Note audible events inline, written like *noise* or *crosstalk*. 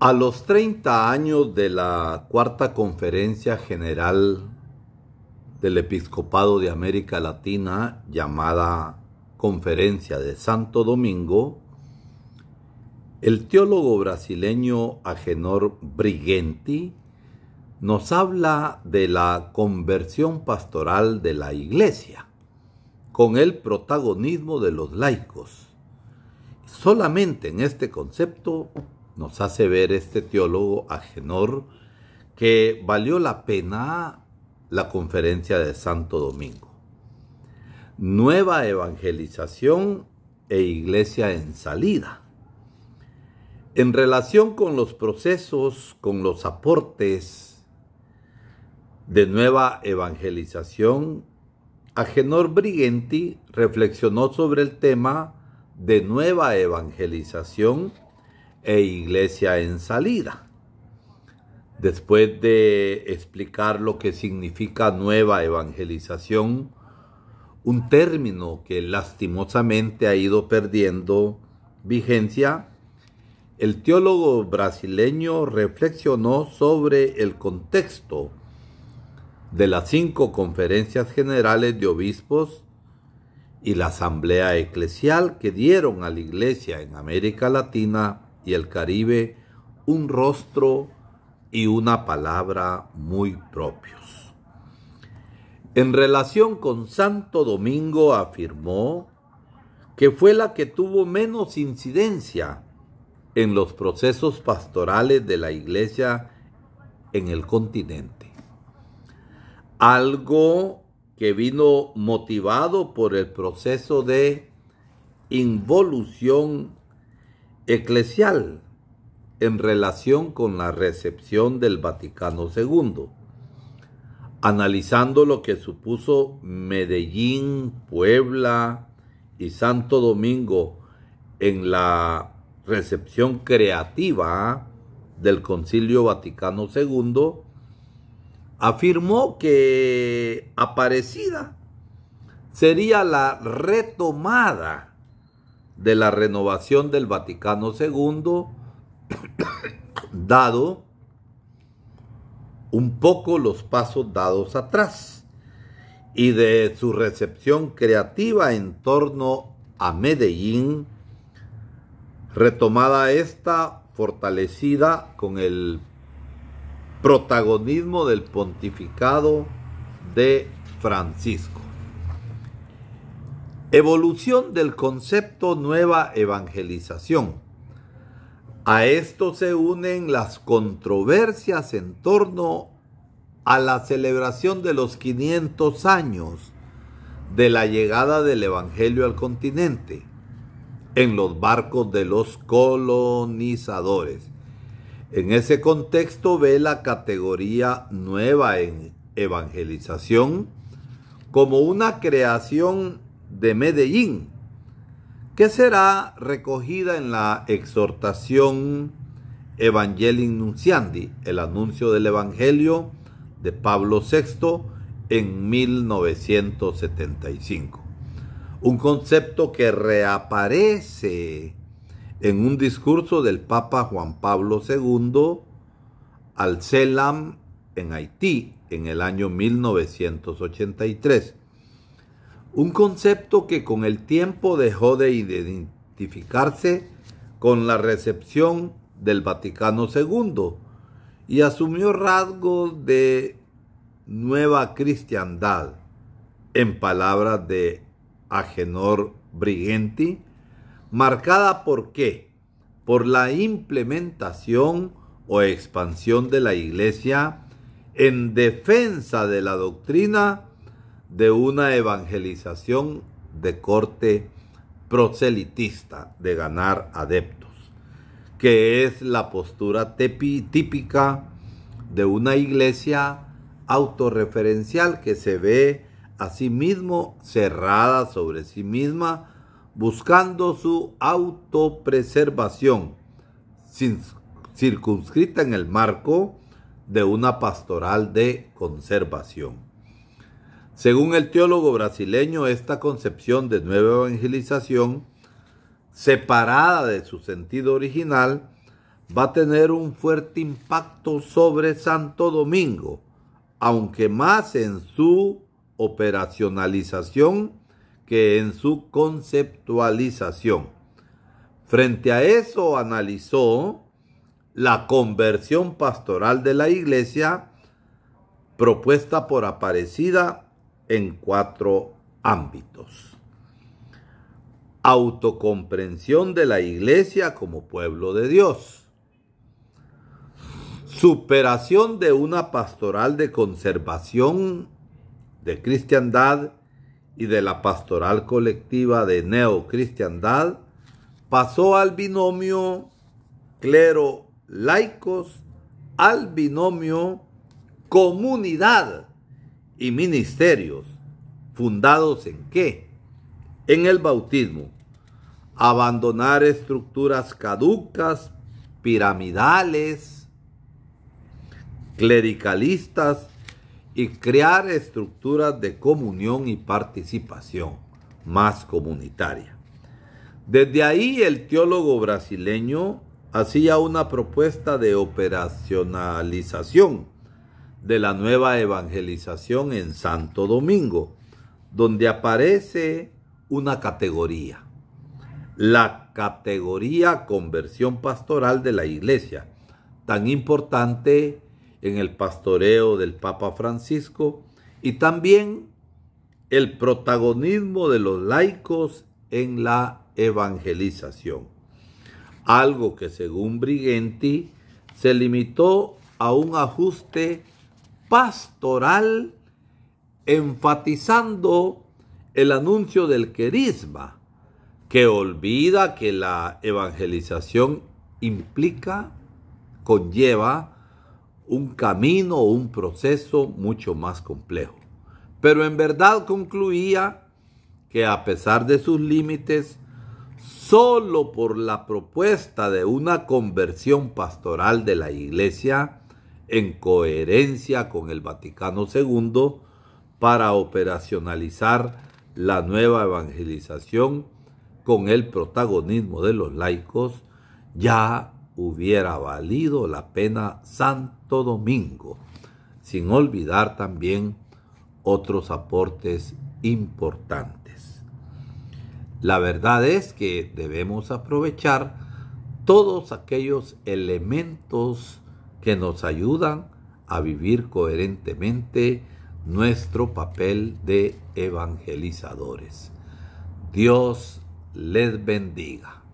A los 30 años de la Cuarta Conferencia General del Episcopado de América Latina, llamada Conferencia de Santo Domingo, el teólogo brasileño Agenor Brigenti nos habla de la conversión pastoral de la Iglesia, con el protagonismo de los laicos. Solamente en este concepto nos hace ver este teólogo Agenor que valió la pena la conferencia de Santo Domingo. Nueva evangelización e iglesia en salida. En relación con los procesos, con los aportes de nueva evangelización, Agenor Brigenti reflexionó sobre el tema de nueva evangelización e iglesia en salida. Después de explicar lo que significa nueva evangelización, un término que lastimosamente ha ido perdiendo vigencia, el teólogo brasileño reflexionó sobre el contexto de las cinco conferencias generales de obispos y la asamblea eclesial que dieron a la iglesia en América Latina y el Caribe un rostro y una palabra muy propios. En relación con Santo Domingo afirmó que fue la que tuvo menos incidencia en los procesos pastorales de la iglesia en el continente. Algo que vino motivado por el proceso de involución eclesial en relación con la recepción del Vaticano II, analizando lo que supuso Medellín, Puebla y Santo Domingo en la recepción creativa del Concilio Vaticano II, afirmó que Aparecida sería la retomada de la renovación del Vaticano II, *coughs* dado un poco los pasos dados atrás y de su recepción creativa en torno a Medellín, retomada esta, fortalecida con el protagonismo del pontificado de Francisco. Evolución del concepto nueva evangelización. A esto se unen las controversias en torno a la celebración de los 500 años de la llegada del Evangelio al continente en los barcos de los colonizadores. En ese contexto ve la categoría nueva en evangelización como una creación de Medellín, que será recogida en la exhortación Evangelii Nunciandi, el anuncio del Evangelio de Pablo VI en 1975. Un concepto que reaparece en un discurso del Papa Juan Pablo II al CELAM en Haití en el año 1983 un concepto que con el tiempo dejó de identificarse con la recepción del Vaticano II y asumió rasgos de nueva cristiandad, en palabras de Agenor Brigenti, marcada por qué? Por la implementación o expansión de la Iglesia en defensa de la doctrina de una evangelización de corte proselitista, de ganar adeptos, que es la postura típica de una iglesia autorreferencial que se ve a sí mismo cerrada sobre sí misma, buscando su autopreservación, circunscrita en el marco de una pastoral de conservación. Según el teólogo brasileño, esta concepción de nueva evangelización, separada de su sentido original, va a tener un fuerte impacto sobre Santo Domingo, aunque más en su operacionalización que en su conceptualización. Frente a eso analizó la conversión pastoral de la iglesia propuesta por Aparecida en cuatro ámbitos. Autocomprensión de la iglesia como pueblo de Dios. Superación de una pastoral de conservación de cristiandad y de la pastoral colectiva de neocristiandad pasó al binomio clero laicos al binomio comunidad y ministerios, fundados en qué? En el bautismo. Abandonar estructuras caducas, piramidales, clericalistas y crear estructuras de comunión y participación más comunitaria. Desde ahí el teólogo brasileño hacía una propuesta de operacionalización de la nueva evangelización en Santo Domingo, donde aparece una categoría, la categoría conversión pastoral de la iglesia, tan importante en el pastoreo del Papa Francisco y también el protagonismo de los laicos en la evangelización, algo que según Brigenti se limitó a un ajuste pastoral enfatizando el anuncio del querisma, que olvida que la evangelización implica, conlleva un camino o un proceso mucho más complejo. Pero en verdad concluía que a pesar de sus límites, sólo por la propuesta de una conversión pastoral de la iglesia, en coherencia con el Vaticano II para operacionalizar la nueva evangelización con el protagonismo de los laicos, ya hubiera valido la pena Santo Domingo, sin olvidar también otros aportes importantes. La verdad es que debemos aprovechar todos aquellos elementos que nos ayudan a vivir coherentemente nuestro papel de evangelizadores. Dios les bendiga.